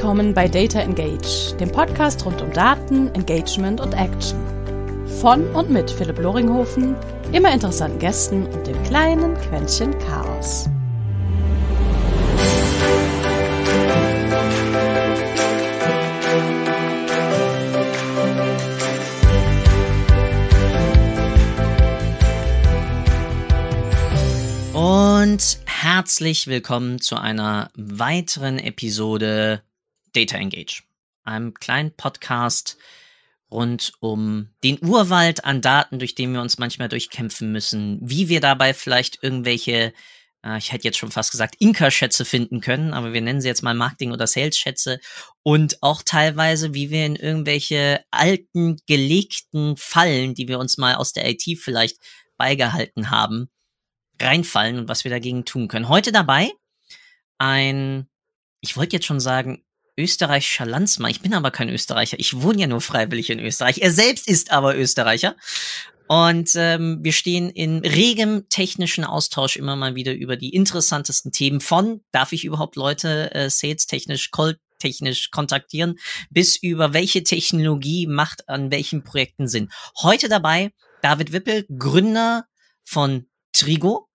willkommen bei Data Engage, dem Podcast rund um Daten, Engagement und Action. Von und mit Philipp Loringhofen, immer interessanten Gästen und dem kleinen Quäntchen Chaos. Und herzlich willkommen zu einer weiteren Episode Data Engage, einem kleinen Podcast rund um den Urwald an Daten, durch den wir uns manchmal durchkämpfen müssen, wie wir dabei vielleicht irgendwelche, äh, ich hätte jetzt schon fast gesagt, Inka-Schätze finden können, aber wir nennen sie jetzt mal Marketing- oder Sales-Schätze und auch teilweise, wie wir in irgendwelche alten, gelegten Fallen, die wir uns mal aus der IT vielleicht beigehalten haben, reinfallen und was wir dagegen tun können. Heute dabei ein, ich wollte jetzt schon sagen, österreichischer Landsmann. Ich bin aber kein Österreicher. Ich wohne ja nur freiwillig in Österreich. Er selbst ist aber Österreicher. Und ähm, wir stehen in regem technischen Austausch immer mal wieder über die interessantesten Themen von, darf ich überhaupt Leute äh, sales-technisch, call-technisch kontaktieren, bis über welche Technologie macht an welchen Projekten Sinn. Heute dabei David Wippel, Gründer von Trigo,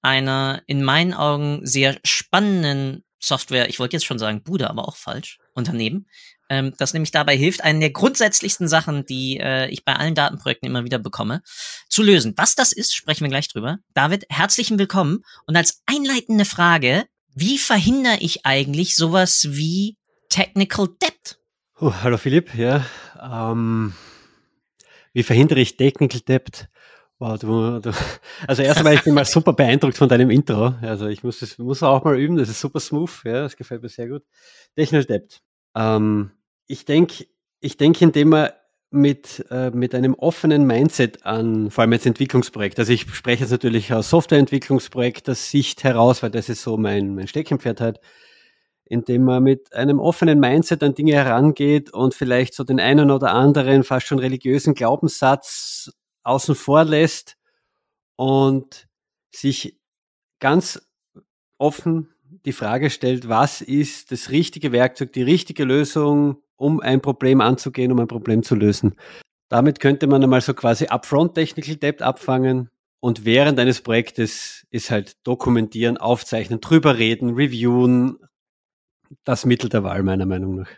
einer in meinen Augen sehr spannenden Software, ich wollte jetzt schon sagen Bude, aber auch falsch, Unternehmen, ähm, das nämlich dabei hilft, einen der grundsätzlichsten Sachen, die äh, ich bei allen Datenprojekten immer wieder bekomme, zu lösen. Was das ist, sprechen wir gleich drüber. David, herzlichen Willkommen. Und als einleitende Frage, wie verhindere ich eigentlich sowas wie Technical Debt? Oh, hallo Philipp, ja. Ähm, wie verhindere ich Technical Debt? Wow, du, du, also erstmal, ich bin mal super beeindruckt von deinem Intro. Also ich muss es muss auch mal üben, das ist super smooth, ja, das gefällt mir sehr gut. Technical Debt. Ähm, ich denke, ich denke, indem man mit, äh, mit einem offenen Mindset an, vor allem als Entwicklungsprojekt. Also ich spreche jetzt natürlich aus das Sicht heraus, weil das ist so mein, mein Steckenpferd halt, indem man mit einem offenen Mindset an Dinge herangeht und vielleicht so den einen oder anderen fast schon religiösen Glaubenssatz außen vor lässt und sich ganz offen die Frage stellt, was ist das richtige Werkzeug, die richtige Lösung, um ein Problem anzugehen, um ein Problem zu lösen. Damit könnte man einmal so quasi upfront Technical Debt abfangen und während eines Projektes ist halt dokumentieren, aufzeichnen, drüber reden, reviewen, das Mittel der Wahl meiner Meinung nach.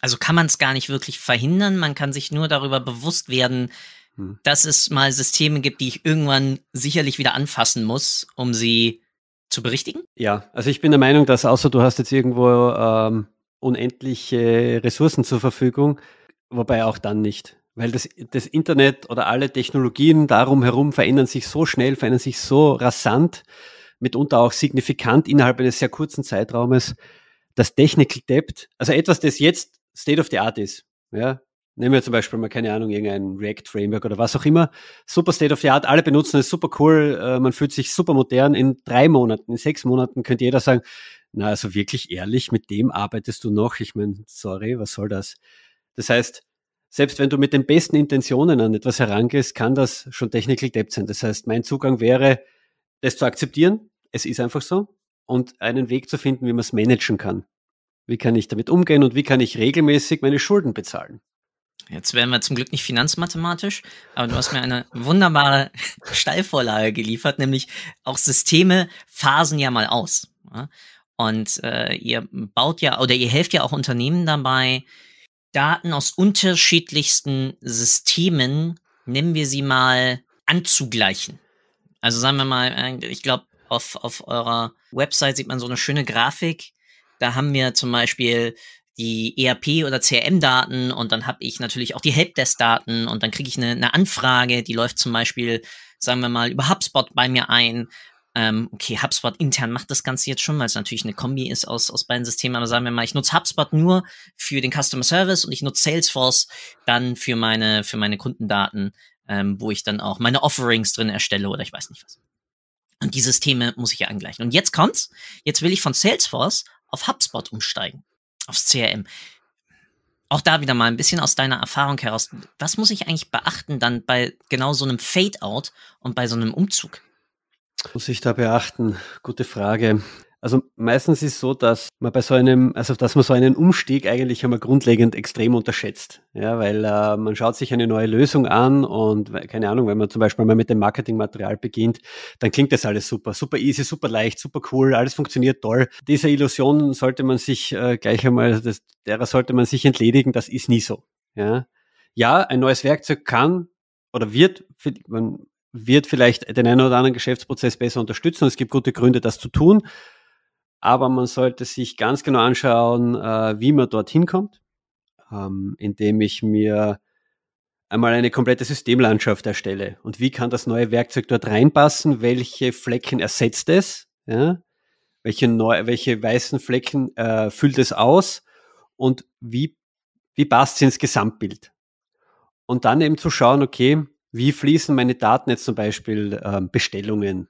Also kann man es gar nicht wirklich verhindern, man kann sich nur darüber bewusst werden, hm. dass es mal Systeme gibt, die ich irgendwann sicherlich wieder anfassen muss, um sie zu berichtigen? Ja, also ich bin der Meinung, dass außer du hast jetzt irgendwo ähm, unendliche Ressourcen zur Verfügung, wobei auch dann nicht. Weil das, das Internet oder alle Technologien darum herum verändern sich so schnell, verändern sich so rasant, mitunter auch signifikant innerhalb eines sehr kurzen Zeitraumes, dass Technical Debt, also etwas, das jetzt State of the Art ist, ja, Nehmen wir zum Beispiel mal, keine Ahnung, irgendein React-Framework oder was auch immer. Super State of the Art, alle benutzen es, super cool, äh, man fühlt sich super modern. In drei Monaten, in sechs Monaten könnte jeder sagen, na, also wirklich ehrlich, mit dem arbeitest du noch. Ich meine, sorry, was soll das? Das heißt, selbst wenn du mit den besten Intentionen an etwas herangehst, kann das schon technical debt sein. Das heißt, mein Zugang wäre, das zu akzeptieren, es ist einfach so, und einen Weg zu finden, wie man es managen kann. Wie kann ich damit umgehen und wie kann ich regelmäßig meine Schulden bezahlen? Jetzt werden wir zum Glück nicht finanzmathematisch, aber du hast mir eine wunderbare Steilvorlage geliefert, nämlich auch Systeme phasen ja mal aus. Und äh, ihr baut ja oder ihr helft ja auch Unternehmen dabei, Daten aus unterschiedlichsten Systemen, nennen wir sie mal, anzugleichen. Also sagen wir mal, äh, ich glaube, auf, auf eurer Website sieht man so eine schöne Grafik. Da haben wir zum Beispiel die ERP- oder CRM-Daten und dann habe ich natürlich auch die Helpdesk-Daten und dann kriege ich eine, eine Anfrage, die läuft zum Beispiel, sagen wir mal, über HubSpot bei mir ein ähm, okay, HubSpot intern macht das Ganze jetzt schon, weil es natürlich eine Kombi ist aus, aus beiden Systemen, aber sagen wir mal, ich nutze HubSpot nur für den Customer Service und ich nutze Salesforce dann für meine, für meine Kundendaten, ähm, wo ich dann auch meine Offerings drin erstelle oder ich weiß nicht was. Und die Systeme muss ich ja angleichen. Und jetzt kommt's. Jetzt will ich von Salesforce auf HubSpot umsteigen aufs CRM. Auch da wieder mal ein bisschen aus deiner Erfahrung heraus. Was muss ich eigentlich beachten dann bei genau so einem Fade-out und bei so einem Umzug? Muss ich da beachten? Gute Frage. Also meistens ist so, dass man bei so einem, also dass man so einen Umstieg eigentlich einmal grundlegend extrem unterschätzt. Ja, weil äh, man schaut sich eine neue Lösung an und keine Ahnung, wenn man zum Beispiel mal mit dem Marketingmaterial beginnt, dann klingt das alles super, super easy, super leicht, super cool, alles funktioniert toll. Dieser Illusion sollte man sich äh, gleich einmal, das, derer sollte man sich entledigen, das ist nie so. Ja, ja ein neues Werkzeug kann oder wird, man wird vielleicht den einen oder anderen Geschäftsprozess besser unterstützen. Es gibt gute Gründe, das zu tun. Aber man sollte sich ganz genau anschauen, äh, wie man dorthin kommt, ähm, indem ich mir einmal eine komplette Systemlandschaft erstelle. Und wie kann das neue Werkzeug dort reinpassen? Welche Flecken ersetzt es? Ja? Welche, neu, welche weißen Flecken äh, füllt es aus? Und wie, wie passt es ins Gesamtbild? Und dann eben zu schauen, okay, wie fließen meine Daten jetzt zum Beispiel äh, Bestellungen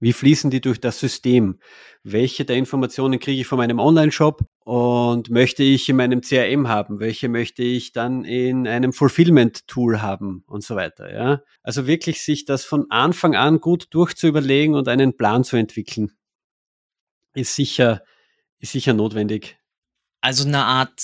wie fließen die durch das System? Welche der Informationen kriege ich von meinem Online-Shop und möchte ich in meinem CRM haben? Welche möchte ich dann in einem Fulfillment-Tool haben und so weiter? Ja? Also wirklich sich das von Anfang an gut durchzuüberlegen und einen Plan zu entwickeln, ist sicher, ist sicher notwendig. Also eine Art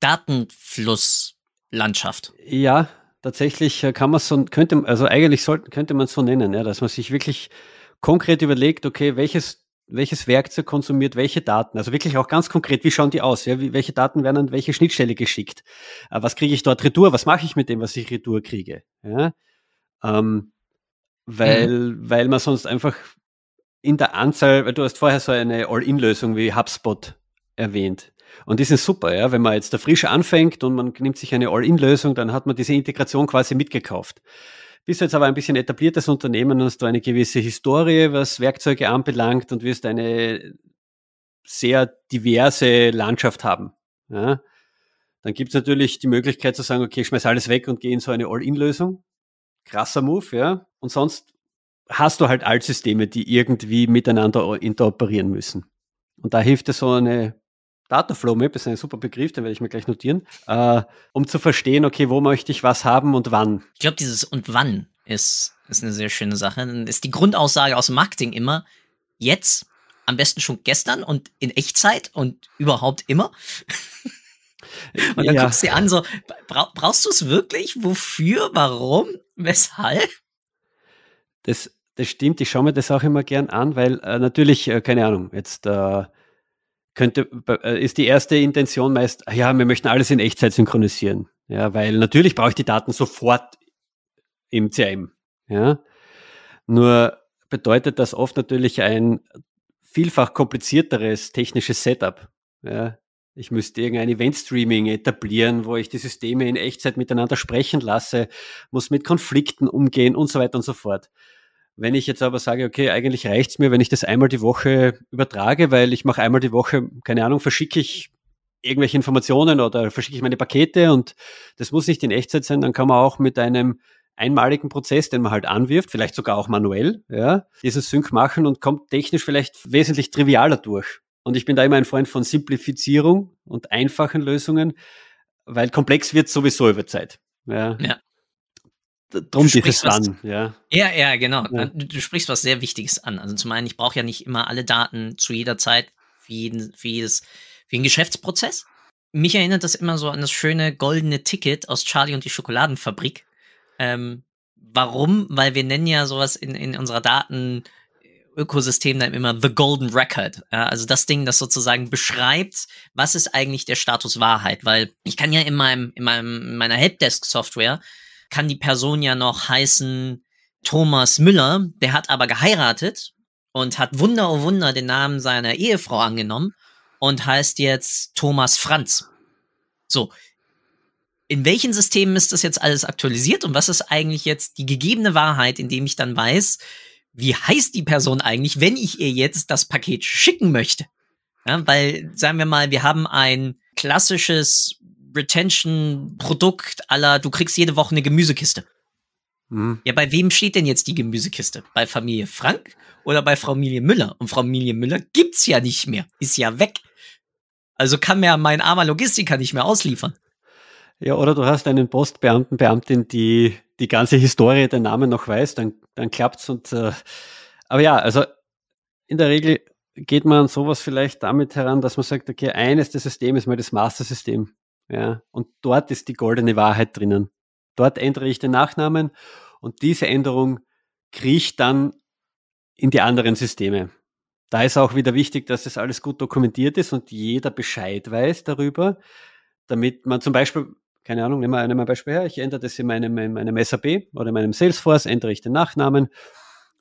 Datenflusslandschaft. Ja, tatsächlich äh, kann man so, könnte, also eigentlich sollte, könnte man es so nennen, ja, dass man sich wirklich konkret überlegt, okay, welches, welches Werkzeug konsumiert welche Daten? Also wirklich auch ganz konkret, wie schauen die aus? Ja? welche Daten werden an welche Schnittstelle geschickt? Äh, was kriege ich dort Retour? Was mache ich mit dem, was ich Retour kriege? Ja? Ähm, weil, mhm. weil man sonst einfach in der Anzahl, weil du hast vorher so eine All-In-Lösung wie HubSpot erwähnt. Und die sind super, ja. Wenn man jetzt da frisch anfängt und man nimmt sich eine All-In-Lösung, dann hat man diese Integration quasi mitgekauft. Bist du jetzt aber ein bisschen etabliertes Unternehmen, hast du eine gewisse Historie, was Werkzeuge anbelangt und wirst eine sehr diverse Landschaft haben. Ja? Dann gibt es natürlich die Möglichkeit zu sagen, okay, schmeiß alles weg und geh in so eine All-In-Lösung. Krasser Move, ja. Und sonst hast du halt Altsysteme, die irgendwie miteinander interoperieren müssen. Und da hilft dir so eine Dataflow Map ist ein super Begriff, den werde ich mir gleich notieren, äh, um zu verstehen, okay, wo möchte ich was haben und wann. Ich glaube, dieses und wann ist, ist eine sehr schöne Sache. Dann ist die Grundaussage aus dem Marketing immer jetzt, am besten schon gestern und in Echtzeit und überhaupt immer. und dann ja. guckst du dir an, so, bra brauchst du es wirklich? Wofür? Warum? Weshalb? Das, das stimmt, ich schaue mir das auch immer gern an, weil äh, natürlich, äh, keine Ahnung, jetzt äh, könnte, äh, ist die erste Intention meist, ja, wir möchten alles in Echtzeit synchronisieren. Ja, weil natürlich brauche ich die Daten sofort im CRM. Ja. Nur bedeutet das oft natürlich ein vielfach komplizierteres technisches Setup. Ja. Ich müsste irgendein Event-Streaming etablieren, wo ich die Systeme in Echtzeit miteinander sprechen lasse, muss mit Konflikten umgehen und so weiter und so fort. Wenn ich jetzt aber sage, okay, eigentlich reicht's mir, wenn ich das einmal die Woche übertrage, weil ich mache einmal die Woche, keine Ahnung, verschicke ich irgendwelche Informationen oder verschicke ich meine Pakete und das muss nicht in Echtzeit sein, dann kann man auch mit einem einmaligen Prozess, den man halt anwirft, vielleicht sogar auch manuell, ja, dieses Sync machen und kommt technisch vielleicht wesentlich trivialer durch. Und ich bin da immer ein Freund von Simplifizierung und einfachen Lösungen, weil komplex wird sowieso über Zeit. Ja. ja. Drum dieses Wann, ja. Ja, ja, genau. Ja. Du sprichst was sehr Wichtiges an. Also zum einen, ich brauche ja nicht immer alle Daten zu jeder Zeit für, jeden, für, jedes, für jeden Geschäftsprozess. Mich erinnert das immer so an das schöne goldene Ticket aus Charlie und die Schokoladenfabrik. Ähm, warum? Weil wir nennen ja sowas in, in unserer Daten Ökosystem dann immer The Golden Record. Ja, also das Ding, das sozusagen beschreibt, was ist eigentlich der Status Wahrheit. Weil ich kann ja in meinem, in meinem, in meiner Helpdesk-Software kann die Person ja noch heißen Thomas Müller. Der hat aber geheiratet und hat Wunder oh Wunder den Namen seiner Ehefrau angenommen und heißt jetzt Thomas Franz. So. In welchen Systemen ist das jetzt alles aktualisiert und was ist eigentlich jetzt die gegebene Wahrheit, indem ich dann weiß, wie heißt die Person eigentlich, wenn ich ihr jetzt das Paket schicken möchte? Ja, weil, sagen wir mal, wir haben ein klassisches Retention-Produkt aller, du kriegst jede Woche eine Gemüsekiste. Mhm. Ja, bei wem steht denn jetzt die Gemüsekiste? Bei Familie Frank oder bei Frau Milie Müller? Und Frau Milie Müller gibt's ja nicht mehr, ist ja weg. Also kann mir mein armer Logistiker nicht mehr ausliefern. Ja, oder du hast einen Postbeamten, Beamtin, die die ganze Historie, den Namen noch weiß, dann, dann klappt's und, äh, aber ja, also in der Regel geht man an sowas vielleicht damit heran, dass man sagt, okay, eines der Systeme ist mal das Master-System. Ja, und dort ist die goldene Wahrheit drinnen. Dort ändere ich den Nachnamen und diese Änderung kriecht dann in die anderen Systeme. Da ist auch wieder wichtig, dass das alles gut dokumentiert ist und jeder Bescheid weiß darüber, damit man zum Beispiel, keine Ahnung, nehmen wir, nehmen ein Beispiel her, ich ändere das in meinem, in meinem SAP oder in meinem Salesforce, ändere ich den Nachnamen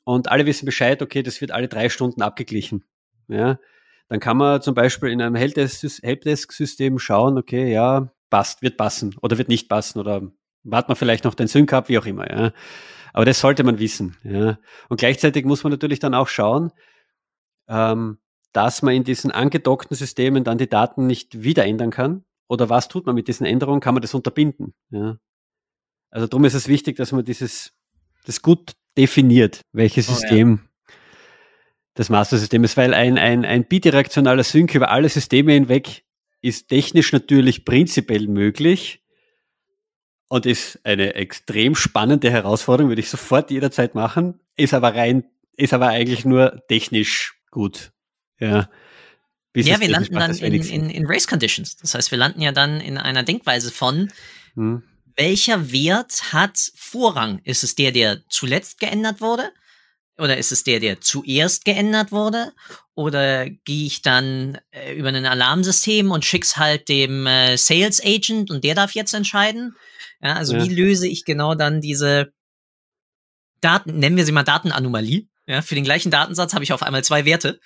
und alle wissen Bescheid, okay, das wird alle drei Stunden abgeglichen. Ja, dann kann man zum Beispiel in einem Helpdesk-System schauen, okay, ja, passt, wird passen oder wird nicht passen oder warten man vielleicht noch den Sync ab, wie auch immer. Ja. Aber das sollte man wissen. Ja. Und gleichzeitig muss man natürlich dann auch schauen, ähm, dass man in diesen angedockten Systemen dann die Daten nicht wieder ändern kann. Oder was tut man mit diesen Änderungen? Kann man das unterbinden? Ja. Also darum ist es wichtig, dass man dieses das gut definiert, welches oh, System des Master-Systems, weil ein, ein, ein bidirektionaler Sync über alle Systeme hinweg ist technisch natürlich prinzipiell möglich und ist eine extrem spannende Herausforderung, würde ich sofort jederzeit machen, ist aber rein, ist aber eigentlich nur technisch gut. Ja. Bis ja, wir landen dann in, in, in, Race Conditions. Das heißt, wir landen ja dann in einer Denkweise von, hm. welcher Wert hat Vorrang? Ist es der, der zuletzt geändert wurde? Oder ist es der, der zuerst geändert wurde? Oder gehe ich dann äh, über ein Alarmsystem und schick's halt dem äh, Sales Agent und der darf jetzt entscheiden? Ja, also ja. wie löse ich genau dann diese Daten, nennen wir sie mal Datenanomalie? Ja, für den gleichen Datensatz habe ich auf einmal zwei Werte.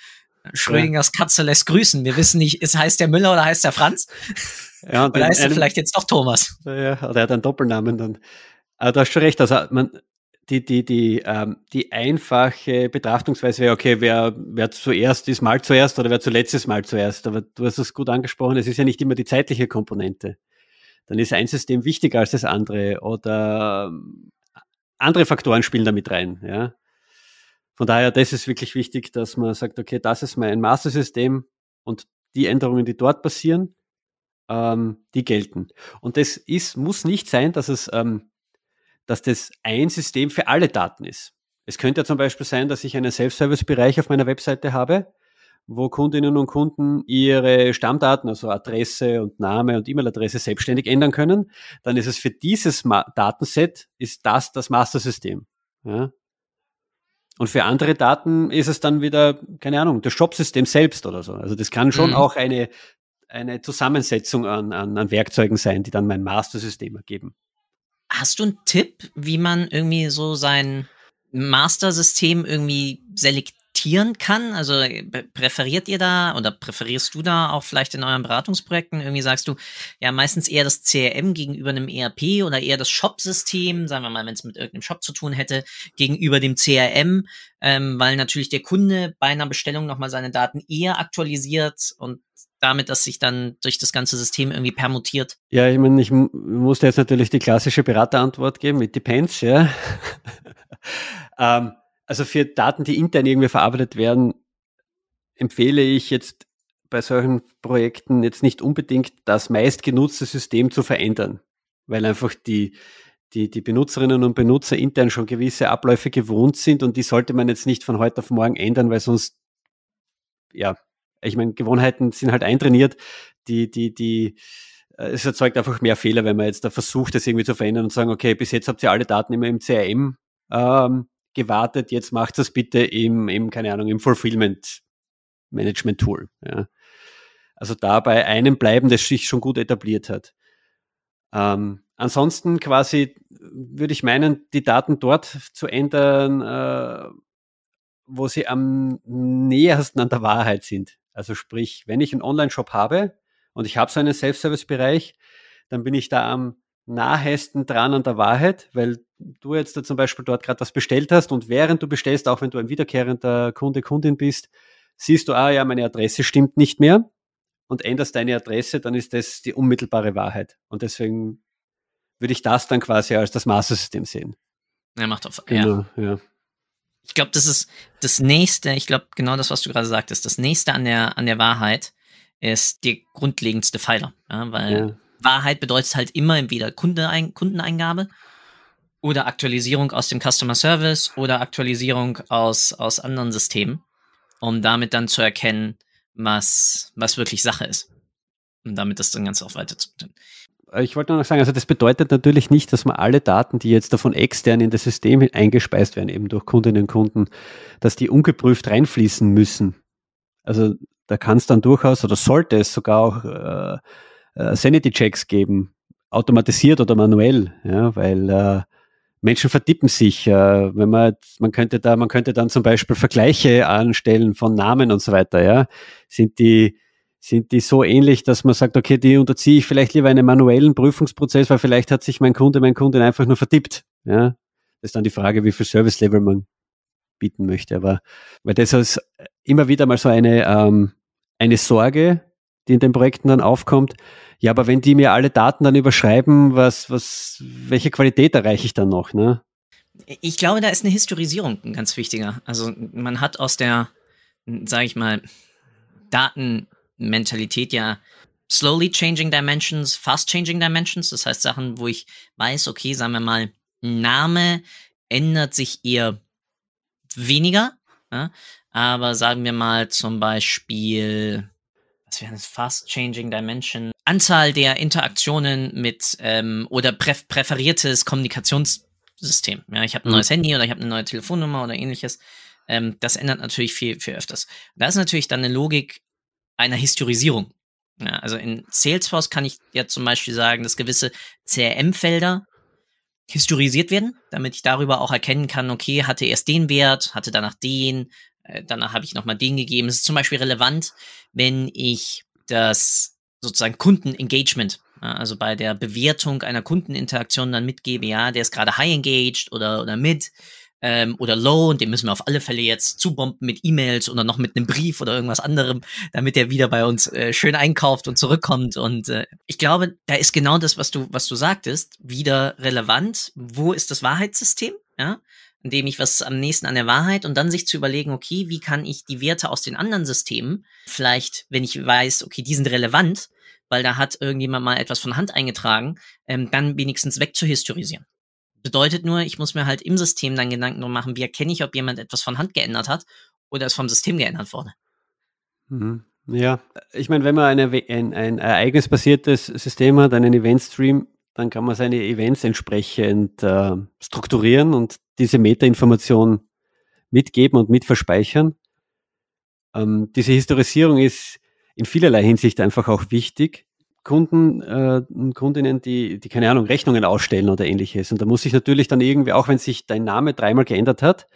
Schrödingers Katze lässt grüßen. Wir wissen nicht, ist heißt der Müller oder heißt der Franz? Ja, oder heißt er vielleicht jetzt doch Thomas? Ja, oder er hat einen Doppelnamen dann. Aber du hast schon recht, also man, die, die, die, ähm, die einfache Betrachtungsweise wäre, okay, wer, wer zuerst ist, mal zuerst oder wer zuletzt ist, mal zuerst. Aber du hast es gut angesprochen, es ist ja nicht immer die zeitliche Komponente. Dann ist ein System wichtiger als das andere oder ähm, andere Faktoren spielen damit rein. Ja? Von daher, das ist wirklich wichtig, dass man sagt, okay, das ist mein Mastersystem und die Änderungen, die dort passieren, ähm, die gelten. Und das ist, muss nicht sein, dass es ähm, dass das ein System für alle Daten ist. Es könnte ja zum Beispiel sein, dass ich einen Self-Service-Bereich auf meiner Webseite habe, wo Kundinnen und Kunden ihre Stammdaten, also Adresse und Name und E-Mail-Adresse selbstständig ändern können, dann ist es für dieses Ma Datenset, ist das das Master-System. Ja? Und für andere Daten ist es dann wieder, keine Ahnung, das Shop-System selbst oder so. Also das kann schon mhm. auch eine, eine Zusammensetzung an, an, an Werkzeugen sein, die dann mein Master-System ergeben. Hast du einen Tipp, wie man irgendwie so sein Master-System irgendwie selektieren kann? Also äh, präferiert ihr da oder präferierst du da auch vielleicht in euren Beratungsprojekten? Irgendwie sagst du, ja, meistens eher das CRM gegenüber einem ERP oder eher das Shop-System, sagen wir mal, wenn es mit irgendeinem Shop zu tun hätte, gegenüber dem CRM, ähm, weil natürlich der Kunde bei einer Bestellung nochmal seine Daten eher aktualisiert und damit, dass sich dann durch das ganze System irgendwie permutiert? Ja, ich meine, ich musste jetzt natürlich die klassische Beraterantwort geben, it depends, ja. ähm, also für Daten, die intern irgendwie verarbeitet werden, empfehle ich jetzt bei solchen Projekten jetzt nicht unbedingt das meistgenutzte System zu verändern, weil einfach die, die, die Benutzerinnen und Benutzer intern schon gewisse Abläufe gewohnt sind und die sollte man jetzt nicht von heute auf morgen ändern, weil sonst ja, ich meine, Gewohnheiten sind halt eintrainiert, die, die, die, äh, es erzeugt einfach mehr Fehler, wenn man jetzt da versucht, das irgendwie zu verändern und sagen, okay, bis jetzt habt ihr alle Daten immer im CRM ähm, gewartet, jetzt macht das bitte im, im, keine Ahnung, im Fulfillment Management Tool. Ja. Also da bei einem bleiben, das sich schon gut etabliert hat. Ähm, ansonsten quasi äh, würde ich meinen, die Daten dort zu ändern, äh, wo sie am nähersten an der Wahrheit sind. Also sprich, wenn ich einen Online-Shop habe und ich habe so einen Self-Service-Bereich, dann bin ich da am nahesten dran an der Wahrheit, weil du jetzt da zum Beispiel dort gerade was bestellt hast und während du bestellst, auch wenn du ein wiederkehrender Kunde, Kundin bist, siehst du, ah ja, meine Adresse stimmt nicht mehr und änderst deine Adresse, dann ist das die unmittelbare Wahrheit. Und deswegen würde ich das dann quasi als das Master-System sehen. Er macht auf genau, ja. ja. Ich glaube, das ist das nächste, ich glaube, genau das, was du gerade sagtest, das nächste an der, an der Wahrheit ist der grundlegendste Pfeiler. Ja, weil oh. Wahrheit bedeutet halt immer entweder Kundenein Kundeneingabe oder Aktualisierung aus dem Customer Service oder Aktualisierung aus, aus anderen Systemen, um damit dann zu erkennen, was, was wirklich Sache ist. Und damit das dann ganz auch weiter zu tun ich wollte nur noch sagen, also das bedeutet natürlich nicht, dass man alle Daten, die jetzt davon extern in das System eingespeist werden, eben durch Kundinnen und Kunden, dass die ungeprüft reinfließen müssen. Also da kann es dann durchaus oder sollte es sogar auch äh, äh, Sanity-Checks geben, automatisiert oder manuell, ja, weil äh, Menschen vertippen sich. Äh, wenn man, man könnte da, man könnte dann zum Beispiel Vergleiche anstellen von Namen und so weiter, ja. Sind die sind die so ähnlich, dass man sagt, okay, die unterziehe ich vielleicht lieber einem manuellen Prüfungsprozess, weil vielleicht hat sich mein Kunde, mein Kundin einfach nur vertippt. Ja, das ist dann die Frage, wie viel Service-Level man bieten möchte. Aber weil das ist immer wieder mal so eine, ähm, eine Sorge, die in den Projekten dann aufkommt. Ja, aber wenn die mir alle Daten dann überschreiben, was, was, welche Qualität erreiche ich dann noch? Ne? Ich glaube, da ist eine Historisierung ein ganz wichtiger. Also man hat aus der, sage ich mal, Daten Mentalität ja slowly changing dimensions, fast changing dimensions. Das heißt, Sachen, wo ich weiß, okay, sagen wir mal, Name ändert sich eher weniger. Ja? Aber sagen wir mal zum Beispiel, was wäre das? Fast changing dimension. Anzahl der Interaktionen mit ähm, oder präf präferiertes Kommunikationssystem. Ja, ich habe ein mhm. neues mhm. Handy oder ich habe eine neue Telefonnummer oder ähnliches. Ähm, das ändert natürlich viel, viel öfters. Da ist natürlich dann eine Logik einer Historisierung. Ja, also in Salesforce kann ich ja zum Beispiel sagen, dass gewisse CRM-Felder historisiert werden, damit ich darüber auch erkennen kann, okay, hatte erst den Wert, hatte danach den, äh, danach habe ich nochmal den gegeben. Es ist zum Beispiel relevant, wenn ich das sozusagen Kundenengagement, also bei der Bewertung einer Kundeninteraktion dann mitgebe, ja, der ist gerade high engaged oder, oder mit, ähm, oder Low und den müssen wir auf alle Fälle jetzt zubomben mit E-Mails oder noch mit einem Brief oder irgendwas anderem, damit er wieder bei uns äh, schön einkauft und zurückkommt. Und äh, ich glaube, da ist genau das, was du, was du sagtest, wieder relevant. Wo ist das Wahrheitssystem? Ja indem ich was am nächsten an der Wahrheit und dann sich zu überlegen, okay, wie kann ich die Werte aus den anderen Systemen vielleicht, wenn ich weiß, okay, die sind relevant, weil da hat irgendjemand mal etwas von Hand eingetragen, ähm, dann wenigstens wegzuhistorisieren. Bedeutet nur, ich muss mir halt im System dann Gedanken drum machen, wie erkenne ich, ob jemand etwas von Hand geändert hat oder es vom System geändert wurde. Mhm. Ja, ich meine, wenn man ein, ein, ein ereignisbasiertes System hat, einen Event-Stream, dann kann man seine Events entsprechend äh, strukturieren und diese Metainformation mitgeben und mitverspeichern. Ähm, diese Historisierung ist in vielerlei Hinsicht einfach auch wichtig, Kunden äh, Kundinnen, die, die, keine Ahnung, Rechnungen ausstellen oder ähnliches. Und da muss ich natürlich dann irgendwie, auch wenn sich dein Name dreimal geändert hat,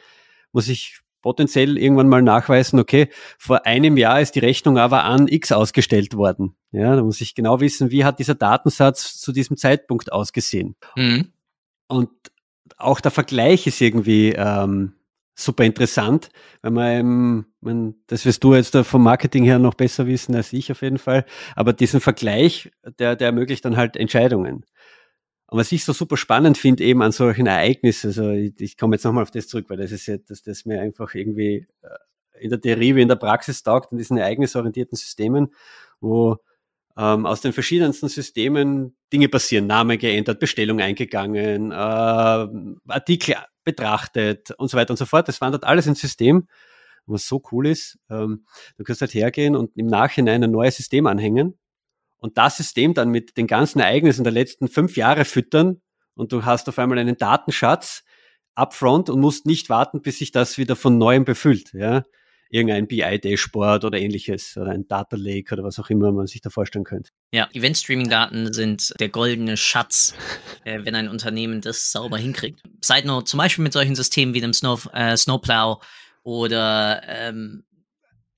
muss ich potenziell irgendwann mal nachweisen, okay, vor einem Jahr ist die Rechnung aber an X ausgestellt worden. Ja, da muss ich genau wissen, wie hat dieser Datensatz zu diesem Zeitpunkt ausgesehen. Mhm. Und auch der Vergleich ist irgendwie ähm, super interessant, weil man, ähm, man das wirst du jetzt vom Marketing her noch besser wissen als ich auf jeden Fall, aber diesen Vergleich, der, der ermöglicht dann halt Entscheidungen. Und was ich so super spannend finde eben an solchen Ereignissen, also ich, ich komme jetzt nochmal auf das zurück, weil das ist ja, dass das mir einfach irgendwie äh, in der Theorie wie in der Praxis taugt, in diesen ereignisorientierten Systemen, wo ähm, aus den verschiedensten Systemen Dinge passieren, Name geändert, Bestellung eingegangen, äh, Artikel betrachtet und so weiter und so fort. Das wandert alles ins System, was so cool ist. Ähm, du kannst halt hergehen und im Nachhinein ein neues System anhängen und das System dann mit den ganzen Ereignissen der letzten fünf Jahre füttern und du hast auf einmal einen Datenschatz upfront und musst nicht warten, bis sich das wieder von neuem befüllt. Ja? irgendein BI-Dashboard oder ähnliches oder ein Data Lake oder was auch immer man sich da vorstellen könnte. Ja, Event-Streaming-Daten sind der goldene Schatz, äh, wenn ein Unternehmen das sauber hinkriegt. Side note, zum Beispiel mit solchen Systemen wie dem Snow, äh, Snowplow oder ähm,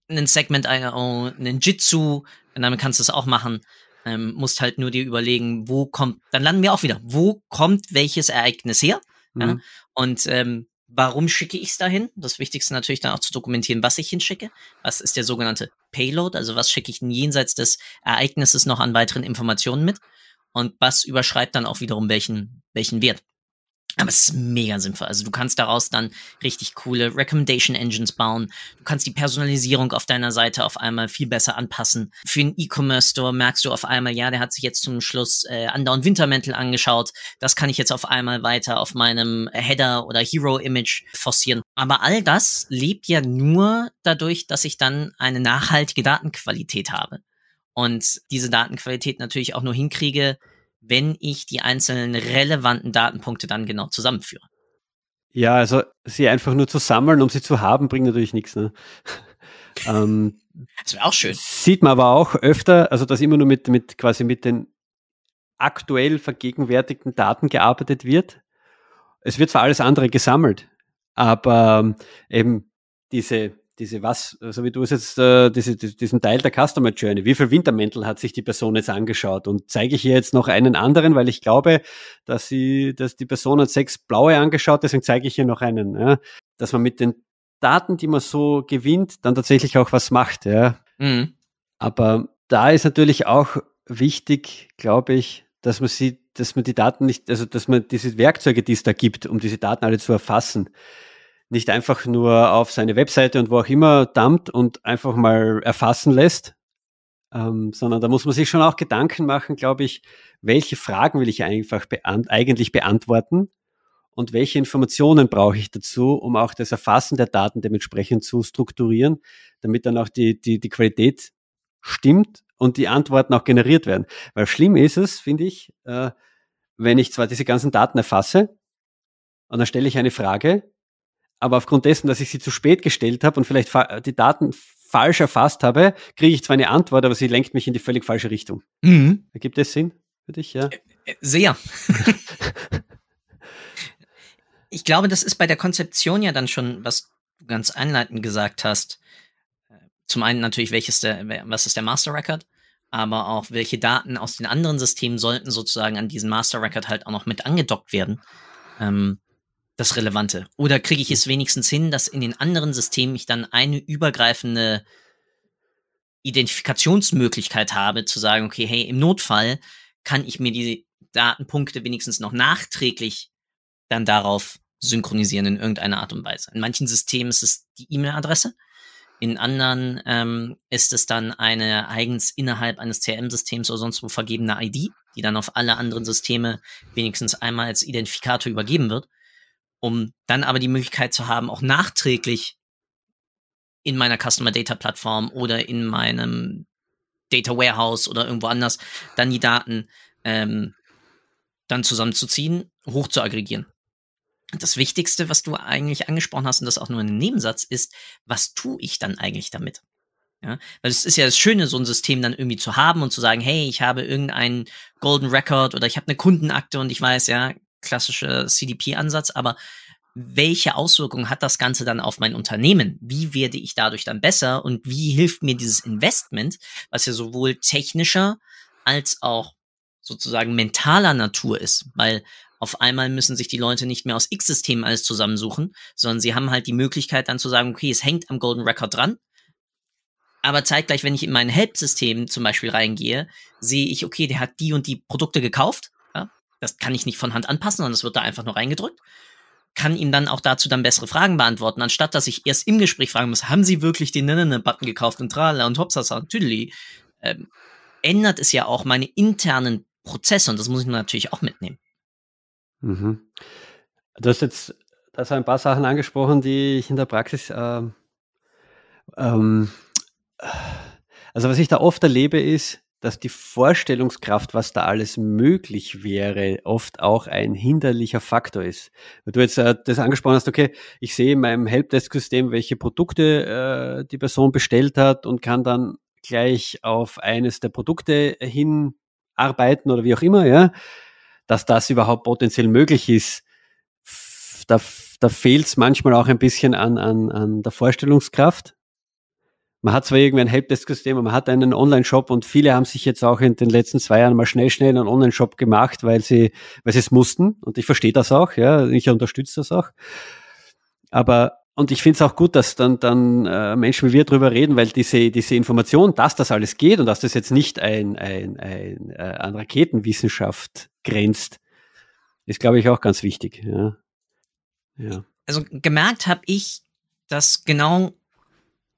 einen Segment IO, einen Jitsu, damit kannst du es auch machen. Ähm, musst halt nur dir überlegen, wo kommt, dann landen wir auch wieder, wo kommt welches Ereignis her? Mhm. Ja? Und ähm, Warum schicke ich es dahin? Das Wichtigste natürlich dann auch zu dokumentieren, was ich hinschicke. Was ist der sogenannte Payload? Also was schicke ich denn jenseits des Ereignisses noch an weiteren Informationen mit? Und was überschreibt dann auch wiederum welchen, welchen Wert? Aber es ist mega sinnvoll. Also du kannst daraus dann richtig coole Recommendation Engines bauen. Du kannst die Personalisierung auf deiner Seite auf einmal viel besser anpassen. Für einen E-Commerce Store merkst du auf einmal, ja, der hat sich jetzt zum Schluss äh, und Wintermäntel angeschaut. Das kann ich jetzt auf einmal weiter auf meinem Header oder Hero Image forcieren. Aber all das lebt ja nur dadurch, dass ich dann eine nachhaltige Datenqualität habe. Und diese Datenqualität natürlich auch nur hinkriege, wenn ich die einzelnen relevanten Datenpunkte dann genau zusammenführe. Ja, also sie einfach nur zu sammeln, um sie zu haben, bringt natürlich nichts. Ne? ähm, das wäre auch schön. Sieht man aber auch öfter, also dass immer nur mit, mit quasi mit den aktuell vergegenwärtigten Daten gearbeitet wird. Es wird zwar alles andere gesammelt, aber ähm, eben diese diese was, so wie du es jetzt, äh, diese, diesen Teil der Customer Journey, wie viel Wintermäntel hat sich die Person jetzt angeschaut? Und zeige ich ihr jetzt noch einen anderen, weil ich glaube, dass sie, dass die Person hat sechs blaue angeschaut, deswegen zeige ich ihr noch einen. Ja? Dass man mit den Daten, die man so gewinnt, dann tatsächlich auch was macht. Ja? Mhm. Aber da ist natürlich auch wichtig, glaube ich, dass man sie, dass man die Daten nicht, also dass man diese Werkzeuge, die es da gibt, um diese Daten alle zu erfassen, nicht einfach nur auf seine Webseite und wo auch immer dumpt und einfach mal erfassen lässt, ähm, sondern da muss man sich schon auch Gedanken machen, glaube ich, welche Fragen will ich einfach beant eigentlich beantworten und welche Informationen brauche ich dazu, um auch das Erfassen der Daten dementsprechend zu strukturieren, damit dann auch die, die, die Qualität stimmt und die Antworten auch generiert werden. Weil schlimm ist es, finde ich, äh, wenn ich zwar diese ganzen Daten erfasse und dann stelle ich eine Frage aber aufgrund dessen, dass ich sie zu spät gestellt habe und vielleicht die Daten falsch erfasst habe, kriege ich zwar eine Antwort, aber sie lenkt mich in die völlig falsche Richtung. Mhm. Ergibt das Sinn für dich? Ja. Äh, äh, sehr. ich glaube, das ist bei der Konzeption ja dann schon, was du ganz einleitend gesagt hast. Äh, zum einen natürlich, welches der, was ist der Master Record? aber auch welche Daten aus den anderen Systemen sollten sozusagen an diesen Master Record halt auch noch mit angedockt werden. Ähm, das Relevante? Oder kriege ich es wenigstens hin, dass in den anderen Systemen ich dann eine übergreifende Identifikationsmöglichkeit habe, zu sagen, okay, hey, im Notfall kann ich mir die Datenpunkte wenigstens noch nachträglich dann darauf synchronisieren in irgendeiner Art und Weise. In manchen Systemen ist es die E-Mail-Adresse, in anderen ähm, ist es dann eine eigens innerhalb eines CRM-Systems oder sonst wo vergebene ID, die dann auf alle anderen Systeme wenigstens einmal als Identifikator übergeben wird um dann aber die Möglichkeit zu haben, auch nachträglich in meiner Customer Data Plattform oder in meinem Data Warehouse oder irgendwo anders dann die Daten ähm, dann zusammenzuziehen, hoch zu aggregieren. Das Wichtigste, was du eigentlich angesprochen hast, und das auch nur ein Nebensatz, ist, was tue ich dann eigentlich damit? Ja, weil es ist ja das Schöne, so ein System dann irgendwie zu haben und zu sagen, hey, ich habe irgendeinen Golden Record oder ich habe eine Kundenakte und ich weiß, ja, klassische CDP-Ansatz, aber welche Auswirkungen hat das Ganze dann auf mein Unternehmen? Wie werde ich dadurch dann besser und wie hilft mir dieses Investment, was ja sowohl technischer als auch sozusagen mentaler Natur ist, weil auf einmal müssen sich die Leute nicht mehr aus X-Systemen alles zusammensuchen, sondern sie haben halt die Möglichkeit dann zu sagen, okay, es hängt am Golden Record dran, aber zeitgleich, wenn ich in mein Help-System zum Beispiel reingehe, sehe ich, okay, der hat die und die Produkte gekauft, das kann ich nicht von Hand anpassen, sondern das wird da einfach nur reingedrückt. Kann ihn dann auch dazu dann bessere Fragen beantworten, anstatt dass ich erst im Gespräch fragen muss, haben Sie wirklich den Nennene-Button gekauft und tralala und hopsasa und tüdeli. Ähm, ändert es ja auch meine internen Prozesse und das muss ich natürlich auch mitnehmen. Mhm. Du hast jetzt also ein paar Sachen angesprochen, die ich in der Praxis, ähm, ähm, also was ich da oft erlebe, ist, dass die Vorstellungskraft, was da alles möglich wäre, oft auch ein hinderlicher Faktor ist. Wenn du jetzt äh, das angesprochen hast, okay, ich sehe in meinem Helpdesk-System, welche Produkte äh, die Person bestellt hat und kann dann gleich auf eines der Produkte hinarbeiten oder wie auch immer, ja, dass das überhaupt potenziell möglich ist. Da, da fehlt es manchmal auch ein bisschen an, an, an der Vorstellungskraft man hat zwar irgendwie ein Helpdesk-System, man hat einen Online-Shop und viele haben sich jetzt auch in den letzten zwei Jahren mal schnell, schnell einen Online-Shop gemacht, weil sie, weil sie es mussten. Und ich verstehe das auch, ja, ich unterstütze das auch. Aber und ich finde es auch gut, dass dann, dann äh, Menschen wie wir drüber reden, weil diese, diese Information, dass das alles geht und dass das jetzt nicht ein, ein, ein, äh, an Raketenwissenschaft grenzt, ist, glaube ich, auch ganz wichtig. Ja. Ja. Also gemerkt habe ich, dass genau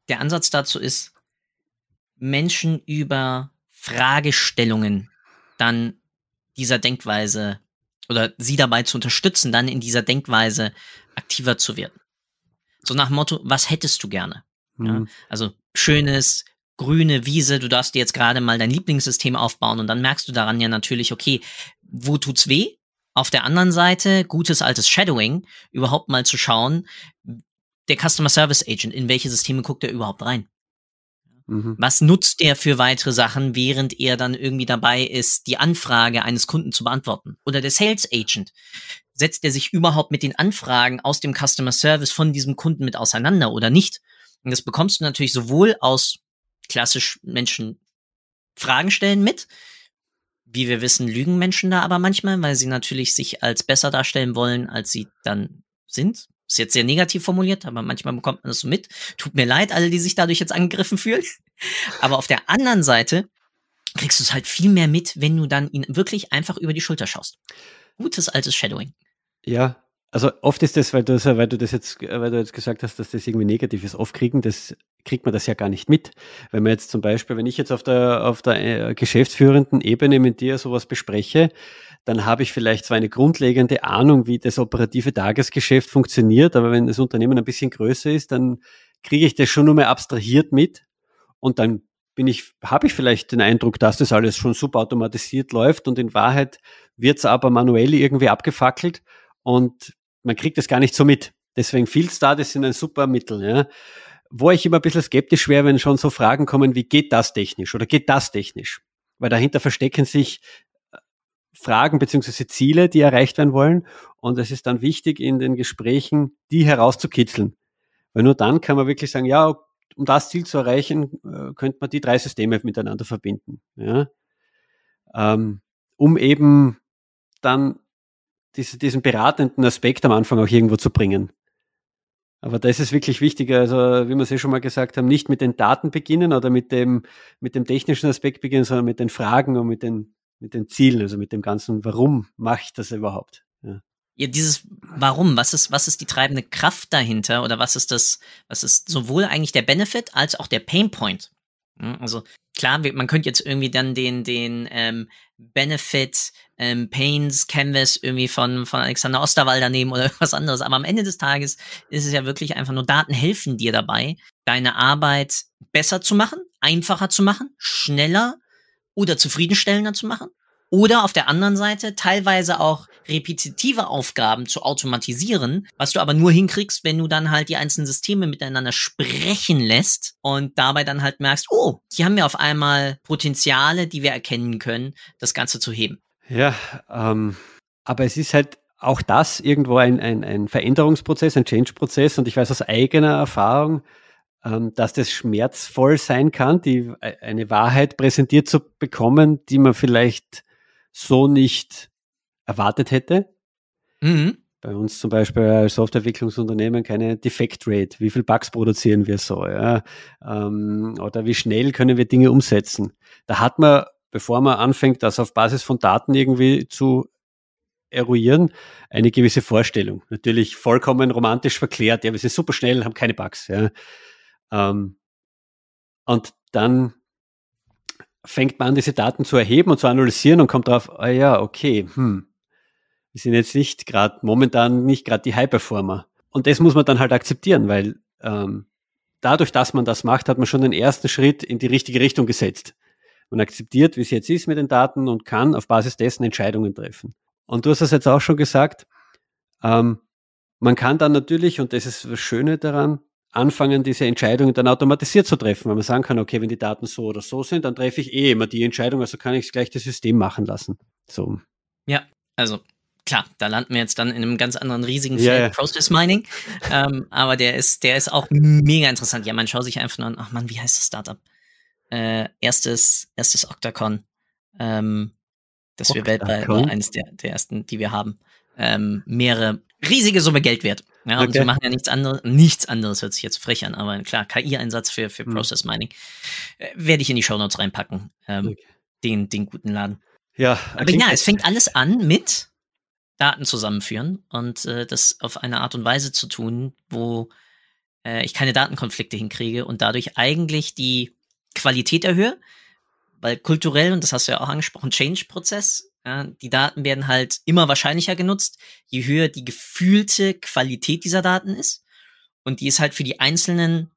der Ansatz dazu ist, Menschen über Fragestellungen dann dieser Denkweise oder sie dabei zu unterstützen, dann in dieser Denkweise aktiver zu werden. So nach Motto, was hättest du gerne? Mhm. Ja, also schönes, grüne Wiese, du darfst dir jetzt gerade mal dein Lieblingssystem aufbauen und dann merkst du daran ja natürlich, okay, wo tut's weh? Auf der anderen Seite, gutes altes Shadowing, überhaupt mal zu schauen, der Customer Service Agent, in welche Systeme guckt er überhaupt rein? Mhm. Was nutzt er für weitere Sachen, während er dann irgendwie dabei ist, die Anfrage eines Kunden zu beantworten? Oder der Sales Agent, setzt er sich überhaupt mit den Anfragen aus dem Customer Service von diesem Kunden mit auseinander oder nicht? Und das bekommst du natürlich sowohl aus klassisch Menschen Fragen stellen mit, wie wir wissen, lügen Menschen da aber manchmal, weil sie natürlich sich als besser darstellen wollen, als sie dann sind. Ist jetzt sehr negativ formuliert, aber manchmal bekommt man das so mit. Tut mir leid, alle, die sich dadurch jetzt angegriffen fühlen. Aber auf der anderen Seite kriegst du es halt viel mehr mit, wenn du dann ihn wirklich einfach über die Schulter schaust. Gutes altes Shadowing. Ja, also oft ist das, weil du, also weil du das jetzt, weil du jetzt gesagt hast, dass das irgendwie negativ ist. Oft kriegen das, kriegt man das ja gar nicht mit. Wenn man jetzt zum Beispiel, wenn ich jetzt auf der, auf der äh, geschäftsführenden Ebene mit dir sowas bespreche, dann habe ich vielleicht zwar eine grundlegende Ahnung, wie das operative Tagesgeschäft funktioniert, aber wenn das Unternehmen ein bisschen größer ist, dann kriege ich das schon nur mehr abstrahiert mit und dann bin ich, habe ich vielleicht den Eindruck, dass das alles schon super automatisiert läuft und in Wahrheit wird es aber manuell irgendwie abgefackelt und man kriegt das gar nicht so mit. Deswegen Field Studies sind ein super Mittel. Ja. Wo ich immer ein bisschen skeptisch wäre, wenn schon so Fragen kommen, wie geht das technisch oder geht das technisch? Weil dahinter verstecken sich äh, Fragen beziehungsweise Ziele, die erreicht werden wollen. Und es ist dann wichtig, in den Gesprächen die herauszukitzeln. Weil nur dann kann man wirklich sagen, ja, um das Ziel zu erreichen, äh, könnte man die drei Systeme miteinander verbinden. Ja? Ähm, um eben dann diese, diesen beratenden Aspekt am Anfang auch irgendwo zu bringen. Aber das ist wirklich wichtig. Also, wie wir es ja schon mal gesagt haben, nicht mit den Daten beginnen oder mit dem, mit dem technischen Aspekt beginnen, sondern mit den Fragen und mit den, mit den Zielen, also mit dem ganzen, warum mache ich das überhaupt? Ja. ja, dieses Warum, was ist, was ist die treibende Kraft dahinter oder was ist das, was ist sowohl eigentlich der Benefit als auch der Pain Point? Also klar, man könnte jetzt irgendwie dann den, den ähm, Benefit ähm, Pains Canvas irgendwie von, von Alexander Osterwalder nehmen oder irgendwas anderes. Aber am Ende des Tages ist es ja wirklich einfach nur, Daten helfen dir dabei, deine Arbeit besser zu machen, einfacher zu machen, schneller oder zufriedenstellender zu machen. Oder auf der anderen Seite teilweise auch repetitive Aufgaben zu automatisieren, was du aber nur hinkriegst, wenn du dann halt die einzelnen Systeme miteinander sprechen lässt und dabei dann halt merkst, oh, hier haben wir auf einmal Potenziale, die wir erkennen können, das Ganze zu heben. Ja, ähm, aber es ist halt auch das irgendwo ein, ein, ein Veränderungsprozess, ein Change-Prozess. Und ich weiß aus eigener Erfahrung, ähm, dass das schmerzvoll sein kann, die, äh, eine Wahrheit präsentiert zu bekommen, die man vielleicht so nicht erwartet hätte. Mhm. Bei uns zum Beispiel als Softwareentwicklungsunternehmen keine Defect-Rate. Wie viel Bugs produzieren wir so? Ja? Ähm, oder wie schnell können wir Dinge umsetzen? Da hat man bevor man anfängt, das auf Basis von Daten irgendwie zu eruieren, eine gewisse Vorstellung. Natürlich vollkommen romantisch verklärt, ja, wir sind super schnell, haben keine Bugs. Ja. Ähm, und dann fängt man an, diese Daten zu erheben und zu analysieren und kommt drauf, ah ja, okay, hm, wir sind jetzt nicht gerade, momentan nicht gerade die High-Performer. Und das muss man dann halt akzeptieren, weil ähm, dadurch, dass man das macht, hat man schon den ersten Schritt in die richtige Richtung gesetzt. Man akzeptiert, wie es jetzt ist mit den Daten und kann auf Basis dessen Entscheidungen treffen. Und du hast das jetzt auch schon gesagt. Ähm, man kann dann natürlich, und das ist das Schöne daran, anfangen, diese Entscheidungen dann automatisiert zu treffen, weil man sagen kann, okay, wenn die Daten so oder so sind, dann treffe ich eh immer die Entscheidung, also kann ich es gleich das System machen lassen. So. Ja, also klar, da landen wir jetzt dann in einem ganz anderen riesigen Feld, yeah. Process Mining. ähm, aber der ist, der ist auch mega interessant. Ja, man schaut sich einfach nur an, ach man, wie heißt das Startup? äh, erstes, erstes Octacon, ähm, das wir weltweit eines der, der ersten, die wir haben, ähm, mehrere riesige Summe Geld wert. Ja, okay. und wir machen ja nichts anderes, nichts anderes hört sich jetzt frech an, aber klar, KI-Einsatz für, für hm. Process Mining äh, werde ich in die Show Notes reinpacken. Ähm, okay. den, den guten Laden. Ja, aber ja, es fängt alles an mit Daten zusammenführen und äh, das auf eine Art und Weise zu tun, wo äh, ich keine Datenkonflikte hinkriege und dadurch eigentlich die Qualität erhöhe, weil kulturell, und das hast du ja auch angesprochen, Change-Prozess, ja, die Daten werden halt immer wahrscheinlicher genutzt, je höher die gefühlte Qualität dieser Daten ist. Und die ist halt für die einzelnen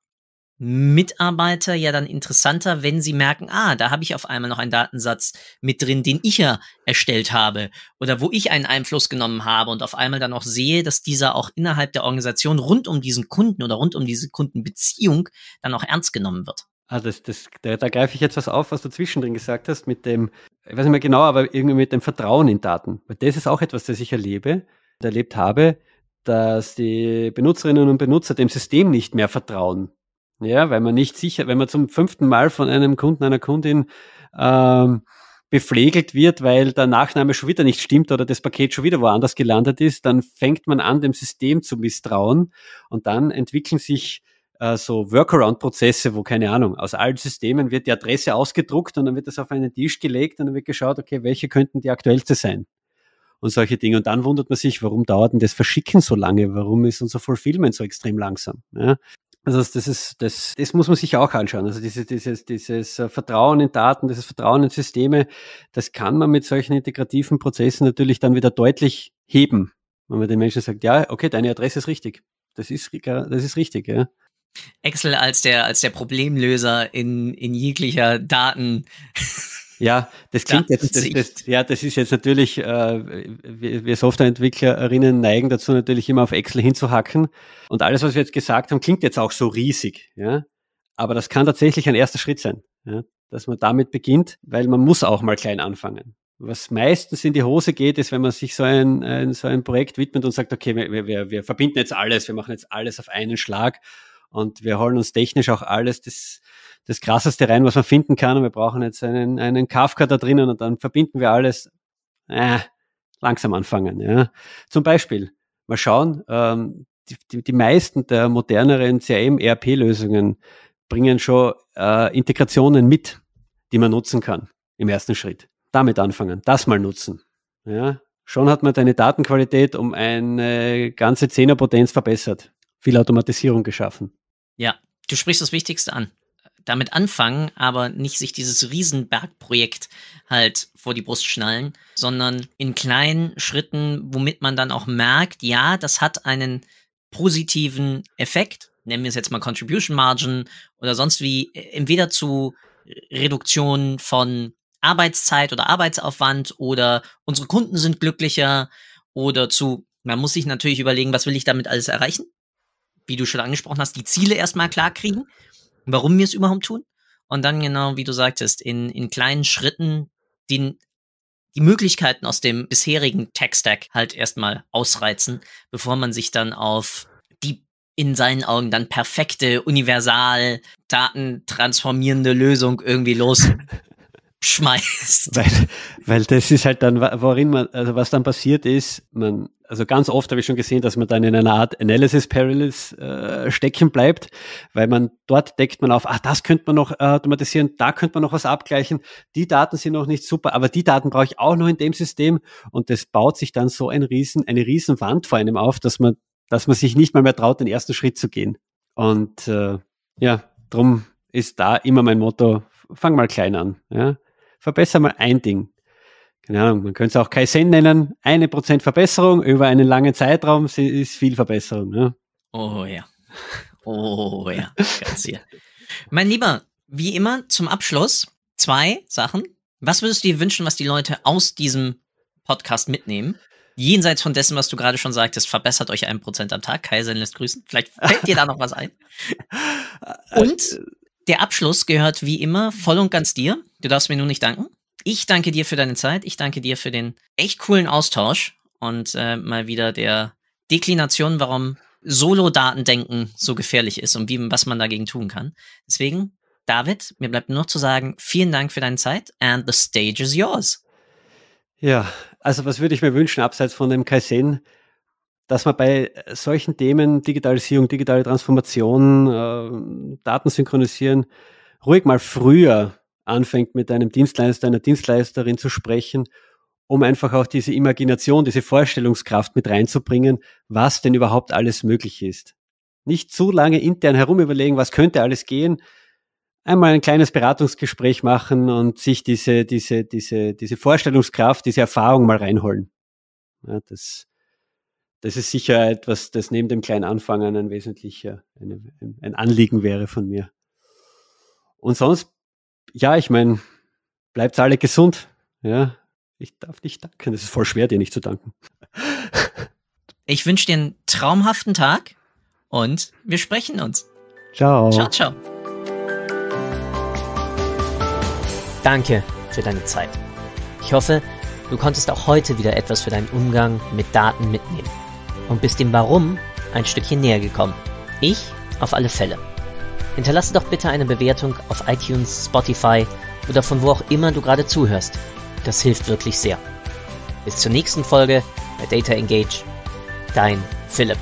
Mitarbeiter ja dann interessanter, wenn sie merken, ah, da habe ich auf einmal noch einen Datensatz mit drin, den ich ja erstellt habe oder wo ich einen Einfluss genommen habe und auf einmal dann auch sehe, dass dieser auch innerhalb der Organisation rund um diesen Kunden oder rund um diese Kundenbeziehung dann auch ernst genommen wird. Ah, das, das, da, da greife ich jetzt was auf, was du zwischendrin gesagt hast, mit dem, ich weiß nicht mehr genau, aber irgendwie mit dem Vertrauen in Daten. Weil das ist auch etwas, das ich erlebe und erlebt habe, dass die Benutzerinnen und Benutzer dem System nicht mehr vertrauen. Ja, weil man nicht sicher, wenn man zum fünften Mal von einem Kunden, einer Kundin ähm, beflegelt wird, weil der Nachname schon wieder nicht stimmt oder das Paket schon wieder woanders gelandet ist, dann fängt man an, dem System zu misstrauen und dann entwickeln sich äh, so Workaround-Prozesse, wo, keine Ahnung, aus allen Systemen wird die Adresse ausgedruckt und dann wird das auf einen Tisch gelegt und dann wird geschaut, okay, welche könnten die aktuellste sein? Und solche Dinge. Und dann wundert man sich, warum dauert denn das Verschicken so lange? Warum ist unser Fulfillment so extrem langsam? Ja? Also das ist, das, das muss man sich auch anschauen. Also dieses, dieses, dieses äh, Vertrauen in Daten, dieses Vertrauen in Systeme, das kann man mit solchen integrativen Prozessen natürlich dann wieder deutlich heben. Wenn man den Menschen sagt, ja, okay, deine Adresse ist richtig. Das ist, das ist richtig, ja. Excel als der, als der Problemlöser in, in jeglicher Daten. Ja, das klingt jetzt, das, das, ja, das ist jetzt natürlich, äh, wir, wir Softwareentwicklerinnen neigen dazu natürlich immer auf Excel hinzuhacken. Und alles, was wir jetzt gesagt haben, klingt jetzt auch so riesig. Ja? Aber das kann tatsächlich ein erster Schritt sein, ja? dass man damit beginnt, weil man muss auch mal klein anfangen. Was meistens in die Hose geht, ist, wenn man sich so ein, ein so ein Projekt widmet und sagt, okay, wir, wir, wir verbinden jetzt alles, wir machen jetzt alles auf einen Schlag und wir holen uns technisch auch alles das, das Krasseste rein, was man finden kann. Und wir brauchen jetzt einen, einen Kafka da drinnen und dann verbinden wir alles. Äh, langsam anfangen. Ja. Zum Beispiel, mal schauen, ähm, die, die, die meisten der moderneren CRM-ERP-Lösungen e bringen schon äh, Integrationen mit, die man nutzen kann im ersten Schritt. Damit anfangen, das mal nutzen. Ja. Schon hat man deine Datenqualität um eine ganze Zehnerpotenz verbessert, viel Automatisierung geschaffen. Ja, du sprichst das Wichtigste an. Damit anfangen, aber nicht sich dieses Riesenbergprojekt halt vor die Brust schnallen, sondern in kleinen Schritten, womit man dann auch merkt, ja, das hat einen positiven Effekt, nennen wir es jetzt mal Contribution Margin oder sonst wie, entweder zu Reduktion von Arbeitszeit oder Arbeitsaufwand oder unsere Kunden sind glücklicher oder zu, man muss sich natürlich überlegen, was will ich damit alles erreichen? wie du schon angesprochen hast, die Ziele erstmal klar kriegen, warum wir es überhaupt tun. Und dann genau, wie du sagtest, in, in kleinen Schritten den, die Möglichkeiten aus dem bisherigen Tech-Stack halt erstmal ausreizen, bevor man sich dann auf die in seinen Augen dann perfekte, universal, datentransformierende Lösung irgendwie los schmeißt. Weil, weil das ist halt dann, worin man, also was dann passiert ist, man, also ganz oft habe ich schon gesehen, dass man dann in einer Art Analysis Parallels äh, stecken bleibt, weil man dort deckt man auf, ah, das könnte man noch äh, automatisieren, da könnte man noch was abgleichen, die Daten sind noch nicht super, aber die Daten brauche ich auch noch in dem System und das baut sich dann so ein riesen, eine Riesenwand vor einem auf, dass man, dass man sich nicht mal mehr traut, den ersten Schritt zu gehen. Und äh, ja, drum ist da immer mein Motto, fang mal klein an. Ja? verbessere mal ein Ding. Keine Ahnung, man könnte es auch Kaizen nennen. Eine Prozent Verbesserung über einen langen Zeitraum ist viel Verbesserung. Ne? Oh ja. Oh ja, ganz hier. mein Lieber, wie immer zum Abschluss zwei Sachen. Was würdest du dir wünschen, was die Leute aus diesem Podcast mitnehmen? jenseits von dessen, was du gerade schon sagtest, verbessert euch ein Prozent am Tag. Kaizen lässt grüßen. Vielleicht fällt dir da noch was ein. Und der Abschluss gehört wie immer voll und ganz dir. Du darfst mir nur nicht danken. Ich danke dir für deine Zeit. Ich danke dir für den echt coolen Austausch und äh, mal wieder der Deklination, warum Solo-Datendenken so gefährlich ist und wie, was man dagegen tun kann. Deswegen, David, mir bleibt nur noch zu sagen, vielen Dank für deine Zeit and the stage is yours. Ja, also was würde ich mir wünschen, abseits von dem Kaizen? dass man bei äh, solchen Themen Digitalisierung, digitale Transformation, äh, Daten synchronisieren, ruhig mal früher anfängt, mit einem Dienstleister, einer Dienstleisterin zu sprechen, um einfach auch diese Imagination, diese Vorstellungskraft mit reinzubringen, was denn überhaupt alles möglich ist. Nicht zu lange intern herum überlegen, was könnte alles gehen. Einmal ein kleines Beratungsgespräch machen und sich diese, diese, diese, diese Vorstellungskraft, diese Erfahrung mal reinholen. Ja, das das ist sicher etwas, das neben dem kleinen Anfang ein wesentlicher, ein, Anliegen wäre von mir. Und sonst, ja, ich meine, bleibt alle gesund. Ja, ich darf dich danken. Es ist voll schwer, dir nicht zu danken. Ich wünsche dir einen traumhaften Tag und wir sprechen uns. Ciao. Ciao, ciao. Danke für deine Zeit. Ich hoffe, du konntest auch heute wieder etwas für deinen Umgang mit Daten mitnehmen und bist dem Warum ein Stückchen näher gekommen. Ich auf alle Fälle. Hinterlasse doch bitte eine Bewertung auf iTunes, Spotify oder von wo auch immer du gerade zuhörst. Das hilft wirklich sehr. Bis zur nächsten Folge bei Data Engage. Dein Philipp.